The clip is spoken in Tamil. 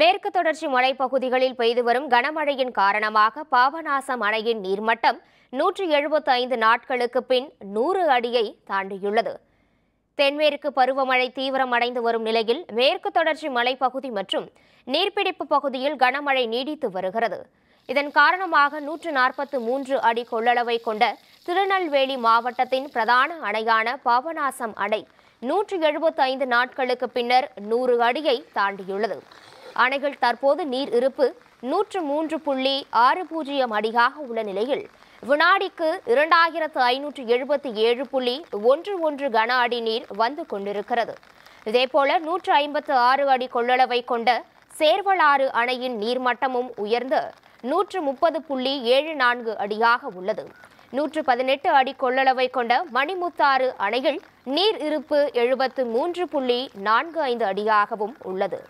மேற்கு தொடர்ச்சி மலைப்பகுதிகளில் பெய்து வரும் கனமழையின் காரணமாக பாபநாசம் அணையின் நீர்மட்டம் நூற்றி எழுபத்தி ஐந்து நாட்களுக்கு பின் நூறு அடியை தாண்டியுள்ளது தென்மேற்கு பருவமழை தீவிரமடைந்து வரும் நிலையில் மேற்கு தொடர்ச்சி மலைப்பகுதி மற்றும் நீர்ப்பிடிப்பு பகுதியில் கனமழை நீடித்து வருகிறது இதன் காரணமாக நூற்று நாற்பத்து மூன்று அடி கொள்ளளவை கொண்ட திருநெல்வேலி மாவட்டத்தின் பிரதான அணையான பாபநாசம் அணை நூற்றி எழுபத்தி ஐந்து நாட்களுக்கு பின்னர் நூறு அடியை தாண்டியுள்ளது அணைகள் தற்போது நீர் இருப்பு நூற்று மூன்று புள்ளி ஆறு பூஜ்ஜியம் அடியாக உள்ள நிலையில் வினாடிக்கு இரண்டாயிரத்து ஐநூற்று எழுபத்தி ஏழு புள்ளி ஒன்று ஒன்று கன அடி நீர் வந்து கொண்டிருக்கிறது இதேபோல நூற்று ஐம்பத்து ஆறு அடி கொள்ளளவை கொண்ட சேர்வலாறு அணையின் நீர்மட்டமும் உயர்ந்து நூற்று முப்பது புள்ளி ஏழு நான்கு அடியாக உள்ளது நூற்று பதினெட்டு அடி கொள்ளளவை கொண்ட மணிமுத்தாறு அணையில் நீர் இருப்பு எழுபத்து மூன்று புள்ளி நான்கு ஐந்து அடியாகவும் உள்ளது